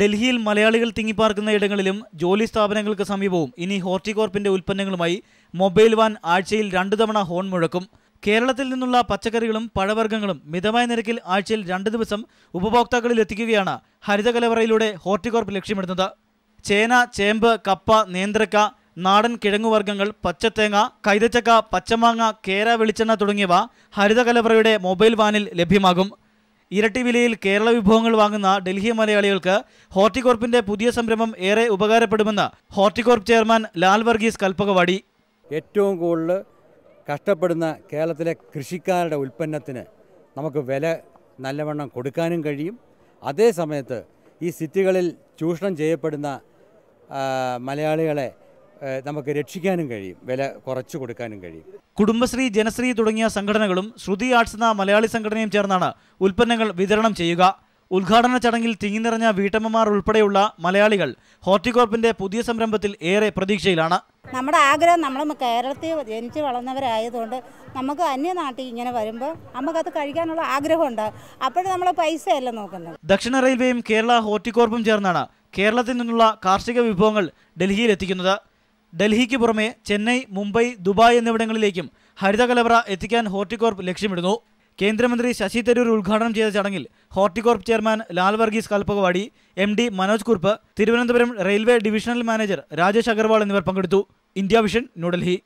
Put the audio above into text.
ഡൽഹിയിൽ മലയാളികൾ തിങ്ങിപ്പാർക്കുന്ന ഇടങ്ങളിലും ജോലി സ്ഥാപനങ്ങൾക്ക് സമീപവും ഇനി ഹോർട്ടികോർപ്പിന്റെ ഉൽപ്പന്നങ്ങളുമായി മൊബൈൽ വാൻ ആഴ്ചയിൽ രണ്ടു തവണ ഹോൺ മുഴക്കും കേരളത്തിൽ നിന്നുള്ള പച്ചക്കറികളും പഴവർഗ്ഗങ്ങളും മിതമായ നിരക്കിൽ ആഴ്ചയിൽ രണ്ടു ദിവസം ഉപഭോക്താക്കളിൽ എത്തിക്കുകയാണ് ഹരിതകലവറയിലൂടെ ഹോർട്ടികോർപ്പ് ലക്ഷ്യമിടുന്നത് ചേന ചേമ്പ് കപ്പ നേന്ത്രക്ക നാടൻ കിഴങ്ങുവർഗ്ഗങ്ങൾ പച്ചത്തേങ്ങ കൈതച്ചക്ക പച്ചമാങ്ങ കേര വെളിച്ചെണ്ണ തുടങ്ങിയവ ഹരിതകലവറയുടെ മൊബൈൽ വാനിൽ ലഭ്യമാകും ഇരട്ടി വിലയിൽ കേരള വിഭവങ്ങൾ വാങ്ങുന്ന ഡൽഹി മലയാളികൾക്ക് ഹോർട്ടികോർപ്പിന്റെ പുതിയ സംരംഭം ഏറെ ഉപകാരപ്പെടുമെന്ന് ഹോർട്ടികോർപ്പ് ചെയർമാൻ ലാൽ വർഗീസ് കൽപ്പകവാടി ഏറ്റവും കൂടുതൽ കഷ്ടപ്പെടുന്ന കേരളത്തിലെ കൃഷിക്കാരുടെ ഉൽപ്പന്നത്തിന് നമുക്ക് വില നല്ലവണ്ണം കൊടുക്കാനും കഴിയും അതേ സമയത്ത് ഈ സിറ്റികളിൽ ചൂഷണം ചെയ്യപ്പെടുന്ന മലയാളികളെ നമുക്ക് രക്ഷിക്കാനും കഴിയും വില കുറച്ചു കൊടുക്കാനും കഴിയും കുടുംബശ്രീ ജനശ്രീ തുടങ്ങിയ സംഘടനകളും ശ്രുതി ആർട്സ് എന്ന മലയാളി സംഘടനയും ചേർന്നാണ് ഉൽപ്പന്നങ്ങൾ വിതരണം ചെയ്യുക ഉദ്ഘാടന ചടങ്ങിൽ തിങ്ങിനിറഞ്ഞ വീട്ടമ്മമാർ ഉൾപ്പെടെയുള്ള മലയാളികൾ ഹോർട്ടികോർപ്പിന്റെ പുതിയ സംരംഭത്തിൽ ഏറെ പ്രതീക്ഷയിലാണ് നമ്മുടെ ആഗ്രഹം നമ്മൾ കേരളത്തിൽ ജനിച്ച് വളർന്നവരായതുകൊണ്ട് നമുക്ക് അന്യനാട്ടിൽ ഇങ്ങനെ വരുമ്പോൾ നമുക്കത് കഴിക്കാനുള്ള ആഗ്രഹമുണ്ട് അപ്പോഴും നമ്മൾ പൈസയല്ല നോക്കുന്നത് ദക്ഷിണ റെയിൽവേയും കേരള ഹോർട്ടികോർപ്പും ചേർന്നാണ് കേരളത്തിൽ നിന്നുള്ള കാർഷിക വിഭവങ്ങൾ ഡൽഹിയിൽ എത്തിക്കുന്നത് ഡൽഹിക്ക് പുറമെ ചെന്നൈ മുംബൈ ദുബായ് എന്നിവിടങ്ങളിലേക്കും ഹരിത കലവറ എത്തിക്കാൻ ഹോർട്ടികോർപ്പ് ലക്ഷ്യമിടുന്നു കേന്ദ്രമന്ത്രി ശശി തരൂർ ഉദ്ഘാടനം ചെയ്ത ചടങ്ങിൽ Horticorp chairman Lal Varghese Kalpakavadi M D Manoj Kurup Thiruvananthapuram railway divisional manager Rajesh Agarwal എന്നിവർ പങ്കെടുത്തു ഇന്ത്യ വിഷൻ ന്യൂഡൽഹി